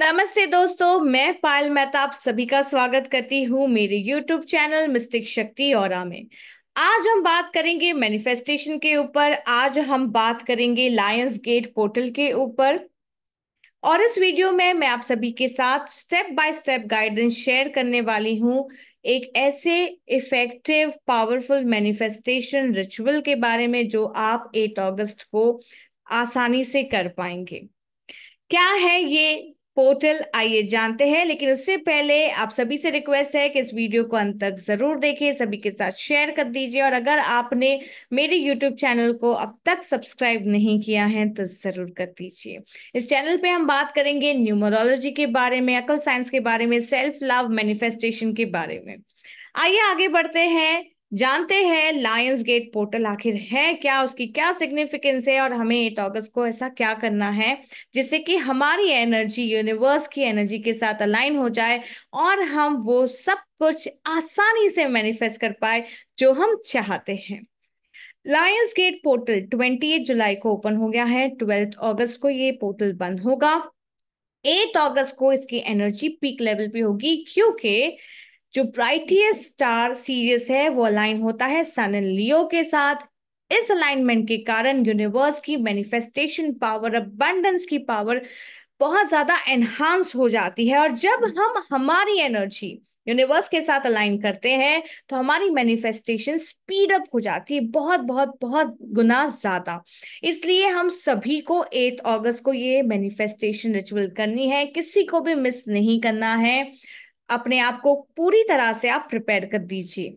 नमस्ते दोस्तों मैं पायल मेहता आप सभी का स्वागत करती हूँ मेरे YouTube चैनल मिस्टिक शक्ति और में आज हम बात करेंगे मैनिफेस्टेशन के ऊपर आज हम बात करेंगे लायंस गेट पोर्टल के ऊपर और इस वीडियो में मैं आप सभी के साथ step by step guidance share करने वाली हूँ एक ऐसे इफेक्टिव पावरफुल मैनिफेस्टेशन रिचुअल के बारे में जो आप 8 अगस्त को आसानी से कर पाएंगे क्या है ये पोर्टल आइए जानते हैं लेकिन उससे पहले आप सभी से रिक्वेस्ट है कि इस वीडियो को अंत तक जरूर देखें सभी के साथ शेयर कर दीजिए और अगर आपने मेरे यूट्यूब चैनल को अब तक सब्सक्राइब नहीं किया है तो जरूर कर दीजिए इस चैनल पे हम बात करेंगे न्यूमरोलॉजी के बारे में अकल साइंस के बारे में सेल्फ लव मैनिफेस्टेशन के बारे में आइए आगे बढ़ते हैं जानते हैं लायंस गेट पोर्टल आखिर है क्या उसकी क्या सिग्निफिकेंस है और हमें एट ऑगस्ट को ऐसा क्या करना है जिससे कि हमारी एनर्जी यूनिवर्स की एनर्जी के साथ अलाइन हो जाए और हम वो सब कुछ आसानी से मैनिफेस्ट कर पाए जो हम चाहते हैं लायंस गेट पोर्टल ट्वेंटी जुलाई को ओपन हो गया है ट्वेल्थ अगस्त को ये पोर्टल बंद होगा एट अगस्त को इसकी एनर्जी पीक लेवल पे होगी क्योंकि जो ब्राइटेस्ट स्टार सीरियस है वो अलाइन होता है सन एंड लियो के साथ इस अलाइनमेंट के कारण यूनिवर्स की मैनिफेस्टेशन पावर अबंडेंस की पावर बहुत ज्यादा एनहांस हो जाती है और जब हम हमारी एनर्जी यूनिवर्स के साथ अलाइन करते हैं तो हमारी मैनिफेस्टेशन स्पीड अप हो जाती है बहुत बहुत बहुत गुना ज्यादा इसलिए हम सभी को एट अगस्त को ये मैनिफेस्टेशन रिचुअल करनी है किसी को भी मिस नहीं करना है अपने आप को पूरी तरह से आप प्रिपेयर कर दीजिए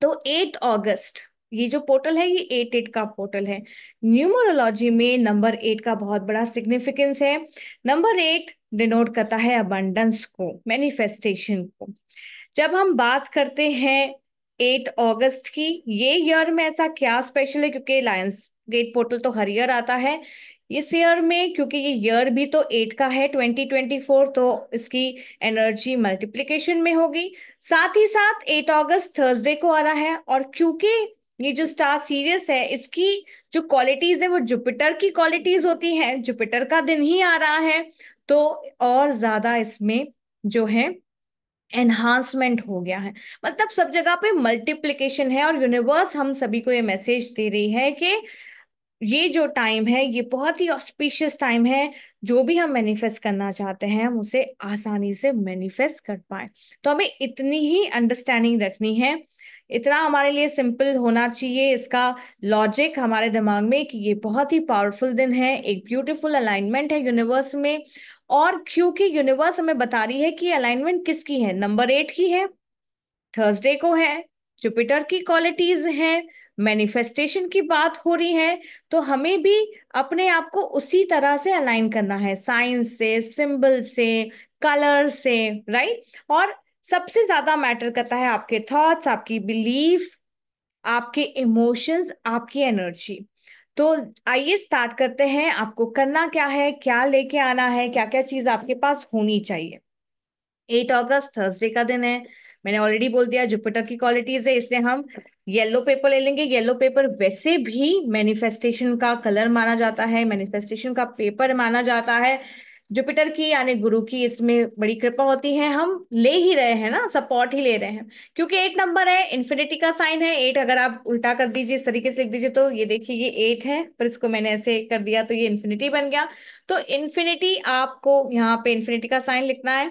तो एट अगस्त ये जो पोर्टल है ये एट एट का पोर्टल है न्यूमरोलॉजी में नंबर एट का बहुत बड़ा सिग्निफिकेंस है नंबर एट डिनोट करता है अबंडेंस को मैनिफेस्टेशन को जब हम बात करते हैं एट अगस्त की ये ईयर में ऐसा क्या स्पेशल है क्योंकि लायंस गेट पोर्टल तो हर ईयर आता है इस ईयर में क्योंकि ये ईयर भी तो एट का है ट्वेंटी ट्वेंटी फोर तो इसकी एनर्जी मल्टीप्लीकेशन में होगी साथ ही साथ एट अगस्त थर्सडे को आ रहा है और क्योंकि ये जो स्टार सीरियस है इसकी जो क्वालिटीज है वो जुपिटर की क्वालिटीज होती है जुपिटर का दिन ही आ रहा है तो और ज्यादा इसमें जो है एनहांसमेंट हो गया है मतलब सब जगह पे मल्टीप्लीकेशन है और यूनिवर्स हम सभी को ये मैसेज दे रही है कि ये जो टाइम है ये बहुत ही ऑस्पिशियस टाइम है जो भी हम मैनिफेस्ट करना चाहते हैं हम उसे आसानी से मैनिफेस्ट कर पाए तो हमें इतनी ही अंडरस्टैंडिंग रखनी है इतना हमारे लिए सिंपल होना चाहिए इसका लॉजिक हमारे दिमाग में कि ये बहुत ही पावरफुल दिन है एक ब्यूटीफुल अलाइनमेंट है यूनिवर्स में और क्योंकि यूनिवर्स हमें बता रही है कि अलाइनमेंट किसकी है नंबर एट की है थर्सडे को है जुपिटर की क्वालिटीज हैं मैनिफेस्टेशन की बात हो रही है तो हमें भी अपने आप को उसी तरह से अलाइन करना है साइंस से सिंबल से कलर से राइट और सबसे ज्यादा मैटर करता है आपके थॉट्स आपकी बिलीफ आपके इमोशंस आपकी एनर्जी तो आइए स्टार्ट करते हैं आपको करना क्या है क्या लेके आना है क्या क्या चीज आपके पास होनी चाहिए एट अगस्त थर्सडे का दिन है मैंने ऑलरेडी बोल दिया जुपिटर की क्वालिटीज है इसलिए हम येलो पेपर ले लेंगे येलो पेपर वैसे भी मैनिफेस्टेशन का कलर माना जाता है मैनिफेस्टेशन का पेपर माना जाता है जुपिटर की यानी गुरु की इसमें बड़ी कृपा होती है हम ले ही रहे हैं ना सपोर्ट ही ले रहे हैं क्योंकि एट नंबर है इन्फिनिटी का साइन है एट अगर आप उल्टा कर दीजिए इस तरीके से लिख दीजिए तो ये देखिए ये एट है पर इसको मैंने ऐसे कर दिया तो ये इन्फिनिटी बन गया तो इन्फिनिटी आपको यहाँ पे इन्फिनिटी का साइन लिखना है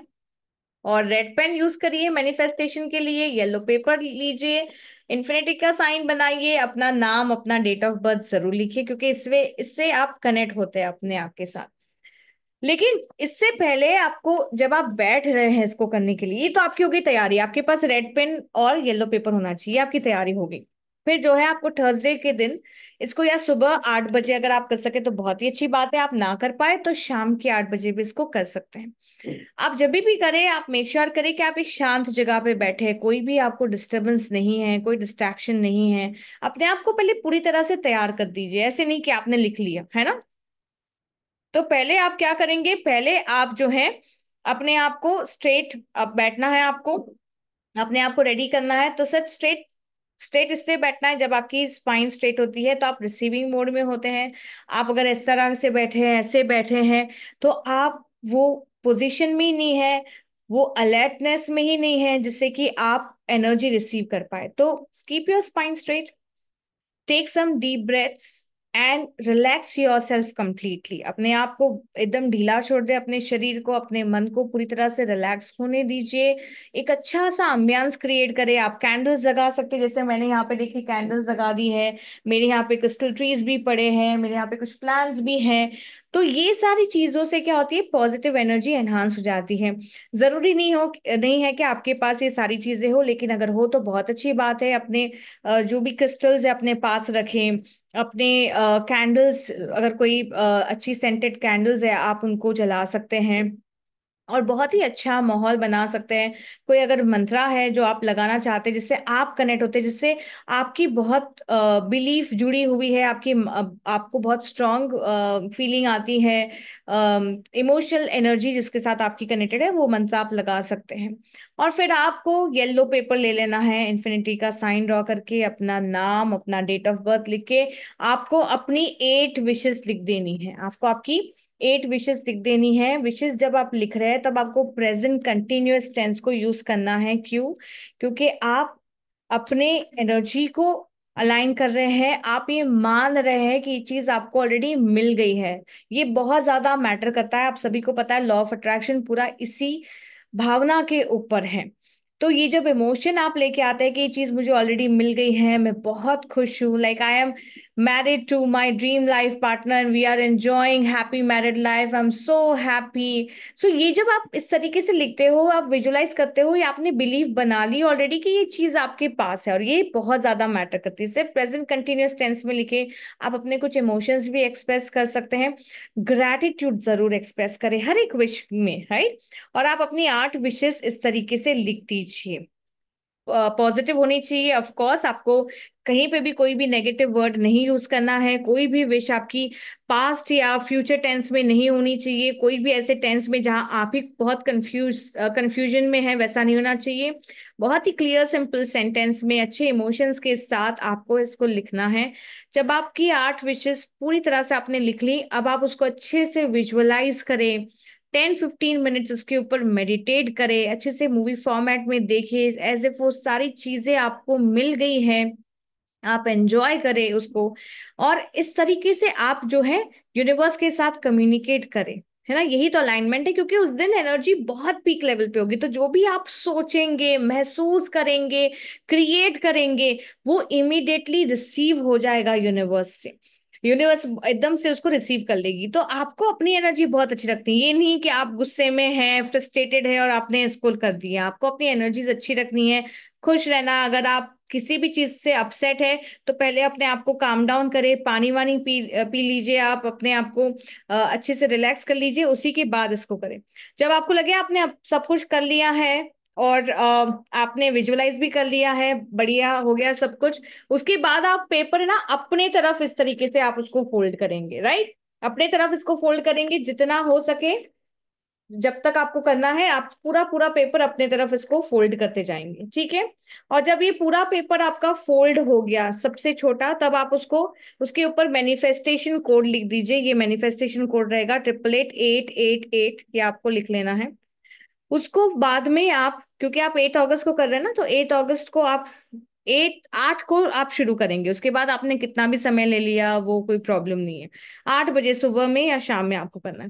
और रेड पेन यूज करिए मैनिफेस्टेशन के लिए येलो पेपर लीजिए इन्फिनेटिक का साइन बनाइए अपना नाम अपना डेट ऑफ बर्थ जरूर लिखिए क्योंकि इससे इससे आप कनेक्ट होते हैं अपने आप के साथ लेकिन इससे पहले आपको जब आप बैठ रहे हैं इसको करने के लिए तो आपकी होगी तैयारी आपके पास रेड पेन और येलो पेपर होना चाहिए आपकी तैयारी होगी फिर जो है आपको थर्सडे के दिन इसको या सुबह आठ बजे अगर आप कर सके तो बहुत ही अच्छी बात है आप ना कर पाए तो शाम के आठ बजे भी इसको कर सकते हैं आप जब भी करें आप मेक श्योर करें कि आप एक शांत जगह पे बैठे कोई भी आपको डिस्टरबेंस नहीं है कोई डिस्ट्रैक्शन नहीं है अपने आप को पहले पूरी तरह से तैयार कर दीजिए ऐसे नहीं कि आपने लिख लिया है ना तो पहले आप क्या करेंगे पहले आप जो है अपने आप को स्ट्रेट बैठना है आपको अपने आप को रेडी करना है तो सर स्ट्रेट स्ट्रेट इससे बैठना है जब आपकी स्पाइन स्ट्रेट होती है तो आप रिसीविंग मोड में होते हैं आप अगर इस तरह से बैठे हैं ऐसे बैठे हैं तो आप वो पोजीशन में ही नहीं है वो अलर्टनेस में ही नहीं है जिससे कि आप एनर्जी रिसीव कर पाए तो keep your spine straight take some deep breaths and relax yourself completely अपने आप को एकदम ढीला छोड़ दे अपने शरीर को अपने मन को पूरी तरह से रिलैक्स होने दीजिए एक अच्छा सा अम्बियांस क्रिएट करें आप कैंडल्स जगा सकते जैसे मैंने यहाँ पे देखी कैंडल्स जगा दी है मेरे यहाँ पे क्रिस्टल ट्रीज भी पड़े हैं मेरे यहाँ पे कुछ प्लांट्स भी हैं तो ये सारी चीजों से क्या होती है पॉजिटिव एनर्जी एनहांस हो जाती है जरूरी नहीं हो नहीं है कि आपके पास ये सारी चीजें हो लेकिन अगर हो तो बहुत अच्छी बात है अपने जो भी क्रिस्टल्स है अपने पास रखें अपने कैंडल्स अगर कोई अच्छी सेंटेड कैंडल्स है आप उनको जला सकते हैं और बहुत ही अच्छा माहौल बना सकते हैं कोई अगर मंत्रा है जो आप लगाना चाहते हैं जिससे आप कनेक्ट होते हैं जिससे आपकी बहुत बिलीफ जुड़ी हुई है आपकी आपको बहुत स्ट्रांग फीलिंग आती है इमोशनल एनर्जी जिसके साथ आपकी कनेक्टेड है वो मंत्रा आप लगा सकते हैं और फिर आपको येलो पेपर ले लेना है इन्फिनिटी का साइन ड्रॉ करके अपना नाम अपना डेट ऑफ बर्थ लिख के आपको अपनी एट विशेष लिख देनी है आपको आपकी एट विशेष लिख देनी है विशेष जब आप लिख रहे हैं तब आपको प्रेजेंट कंटिन्यूस टेंस को यूज करना है क्यों क्योंकि आप अपने एनर्जी को अलाइन कर रहे हैं आप ये मान रहे हैं कि ये चीज आपको ऑलरेडी मिल गई है ये बहुत ज्यादा मैटर करता है आप सभी को पता है लॉ ऑफ अट्रैक्शन पूरा इसी भावना के ऊपर है तो ये जब इमोशन आप लेके आते हैं कि ये चीज मुझे ऑलरेडी मिल गई है मैं बहुत खुश हूँ like I am married to my dream life partner and we are enjoying happy married life I am so happy so ये जब आप इस तरीके से लिखते हो आप विजुलाइज करते हो या आपने बिलीव बना ली ऑलरेडी कि ये चीज आपके पास है और ये बहुत ज्यादा मैटर करती है सिर्फ प्रेजेंट कंटिन्यूस टेंस में लिखे आप अपने कुछ इमोशंस भी एक्सप्रेस कर सकते हैं ग्रैटिट्यूड जरूर एक्सप्रेस करें हर एक विश में राइट और आप अपनी आर्ट विशेष इस तरीके से लिख दीजिए पॉजिटिव होनी चाहिए ऑफ कोर्स आपको कहीं पे भी कोई भी नेगेटिव वर्ड नहीं यूज करना है कोई भी विश आपकी पास्ट या फ्यूचर टेंस में नहीं होनी चाहिए कोई भी ऐसे टेंस में जहां आप ही बहुत कंफ्यूज कंफ्यूजन में है वैसा नहीं होना चाहिए बहुत ही क्लियर सिंपल सेंटेंस में अच्छे इमोशंस के साथ आपको इसको लिखना है जब आपकी आठ विशेष पूरी तरह से आपने लिख ली अब आप उसको अच्छे से विजुअलाइज करें टेन फिफ्टीन मिनट्स उसके ऊपर मेडिटेट करें अच्छे से मूवी फॉर्मेट में देखे एज इफ वो सारी चीजें आपको मिल गई हैं आप एंजॉय करें उसको और इस तरीके से आप जो है यूनिवर्स के साथ कम्युनिकेट करें है ना यही तो अलाइनमेंट है क्योंकि उस दिन एनर्जी बहुत पीक लेवल पे होगी तो जो भी आप सोचेंगे महसूस करेंगे क्रिएट करेंगे वो इमिडिएटली रिसीव हो जाएगा यूनिवर्स से यूनिवर्स एकदम से उसको रिसीव कर लेगी तो आपको अपनी एनर्जी बहुत अच्छी रखनी है ये नहीं कि आप गुस्से में हैं फ्रस्ट्रेटेड है और आपने स्कूल कर दिया आपको अपनी एनर्जीज अच्छी रखनी है खुश रहना अगर आप किसी भी चीज से अपसेट है तो पहले अपने आप को काम डाउन करें पानी वानी पी पी लीजिए आप अपने आप को अच्छे से रिलैक्स कर लीजिए उसी के बाद इसको करें जब आपको लगे आपने सब कुछ कर लिया है और आपने विजुअलाइज भी कर लिया है बढ़िया हो गया सब कुछ उसके बाद आप पेपर ना अपने तरफ इस तरीके से आप उसको फोल्ड करेंगे राइट अपने तरफ इसको फोल्ड करेंगे जितना हो सके जब तक आपको करना है आप पूरा पूरा पेपर अपने तरफ इसको फोल्ड करते जाएंगे ठीक है और जब ये पूरा पेपर आपका फोल्ड हो गया सबसे छोटा तब आप उसको उसके ऊपर मैनिफेस्टेशन कोड लिख दीजिए ये मैनिफेस्टेशन कोड रहेगा triple eight eight eight eight ये आपको लिख लेना है उसको बाद में आप क्योंकि आप एट अगस्त को कर रहे हैं ना तो एट अगस्त को आप एट आठ को आप शुरू करेंगे उसके बाद आपने कितना भी समय ले लिया वो कोई प्रॉब्लम नहीं है आठ बजे सुबह में या शाम में आपको करना है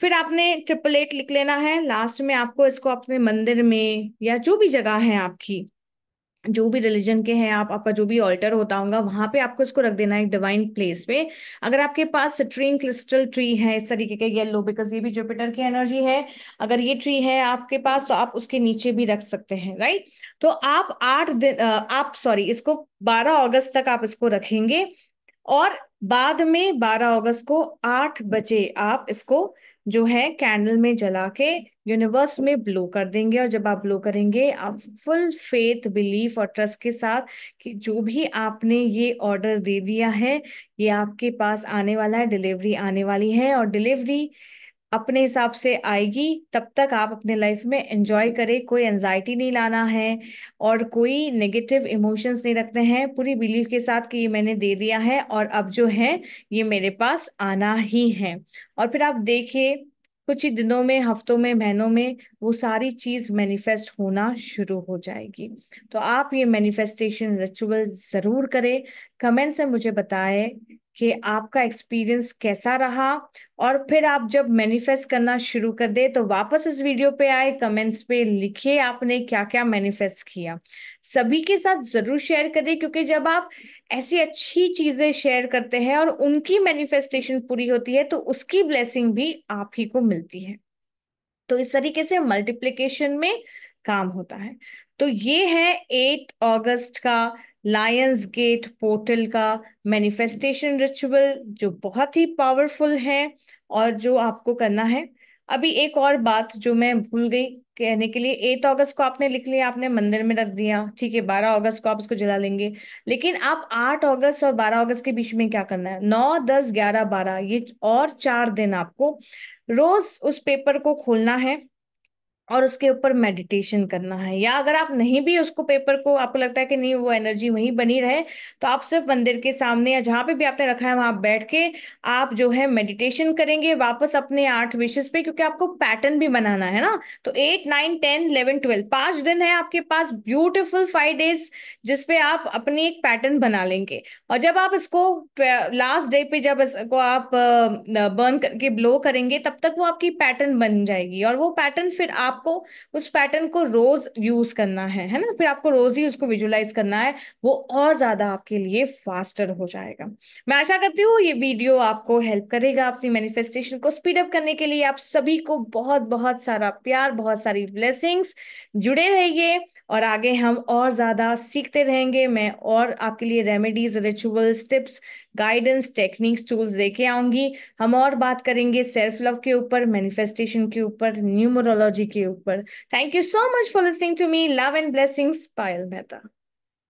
फिर आपने ट्रिपल एट लिख लेना है लास्ट में आपको इसको अपने मंदिर में या जो भी जगह है आपकी जो भी रिलीजन के हैं आप आपका जो भी ऑल्टर होता होगा वहां पे आपको इसको रख देना है एक डिवाइन प्लेस पे अगर आपके पास सिट्रीन क्रिस्टल ट्री है इस तरीके का येलो बिकॉज ये भी जुपिटर की एनर्जी है अगर ये ट्री है आपके पास तो आप उसके नीचे भी रख सकते हैं राइट तो आप आठ दिन आप सॉरी इसको बारह अगस्त तक आप इसको रखेंगे और बाद में 12 अगस्त को 8 बजे आप इसको जो है कैंडल में जला के यूनिवर्स में ब्लो कर देंगे और जब आप ब्लो करेंगे आप फुल फेथ बिलीफ और ट्रस्ट के साथ कि जो भी आपने ये ऑर्डर दे दिया है ये आपके पास आने वाला है डिलीवरी आने वाली है और डिलीवरी अपने हिसाब से आएगी तब तक आप अपने लाइफ में एंजॉय करें कोई एनजाइटी नहीं लाना है और कोई नेगेटिव इमोशंस नहीं रखने हैं पूरी बिलीफ के साथ कि ये मैंने दे दिया है और अब जो है ये मेरे पास आना ही है और फिर आप देखिए कुछ ही दिनों में हफ्तों में महीनों में वो सारी चीज मैनिफेस्ट होना शुरू हो जाएगी तो आप ये मैनिफेस्टेशन रिचुअल जरूर करें कमेंट से मुझे बताएं कि आपका एक्सपीरियंस कैसा रहा और फिर आप जब मैनिफेस्ट करना शुरू कर दे तो वापस इस वीडियो पे आए कमेंट्स पे लिखिए आपने क्या क्या मैनिफेस्ट किया सभी के साथ जरूर शेयर करें क्योंकि जब आप ऐसी अच्छी चीजें शेयर करते हैं और उनकी मैनिफेस्टेशन पूरी होती है तो उसकी ब्लेसिंग भी आप ही को मिलती है तो इस तरीके से मल्टीप्लीकेशन में काम होता है तो ये है एट अगस्त का लायंस गेट पोर्टल का मैनिफेस्टेशन रिचुअल जो बहुत ही पावरफुल है और जो आपको करना है अभी एक और बात जो मैं भूल गई कहने के लिए एट अगस्त को आपने लिख लिया आपने मंदिर में रख दिया ठीक है बारह अगस्त को आप उसको जला लेंगे लेकिन आप आठ अगस्त और बारह अगस्त के बीच में क्या करना है नौ दस ग्यारह बारह ये और चार दिन आपको रोज उस पेपर को खोलना है और उसके ऊपर मेडिटेशन करना है या अगर आप नहीं भी उसको पेपर को आपको लगता है कि नहीं वो एनर्जी वहीं बनी रहे तो आप सिर्फ मंदिर के सामने या जहां पे भी आपने रखा है वहां बैठ के आप जो है मेडिटेशन करेंगे वापस अपने आठ विशेष पे क्योंकि आपको पैटर्न भी बनाना है ना तो eight nine ten eleven twelve पांच दिन है आपके पास ब्यूटिफुल फाइव डेज जिसपे आप अपनी एक पैटर्न बना लेंगे और जब आप इसको लास्ट डे पे जब इसको आप बर्न करके ब्लो करेंगे तब तक वो आपकी पैटर्न बन जाएगी और वो पैटर्न फिर आप आपको उस पैटर्न को रोज यूज करना है है ना फिर आपको रोज ही उसको विजुलाइज करना है वो और ज्यादा आपके लिए फास्टर हो जाएगा मैं आशा करती हूँ ये वीडियो आपको हेल्प करेगा अपनी मैनिफेस्टेशन को स्पीड अप करने के लिए आप सभी को बहुत बहुत सारा प्यार बहुत सारी ब्लेसिंग्स जुड़े रहिए और आगे हम और ज्यादा सीखते रहेंगे मैं और आपके लिए remedies rituals tips guidance techniques tools देके आऊंगी हम और बात करेंगे सेल्फ लव के ऊपर मैनिफेस्टेशन के ऊपर न्यूमरोलॉजी के ऊपर thank you so much for listening to me love and blessings Payal Mehta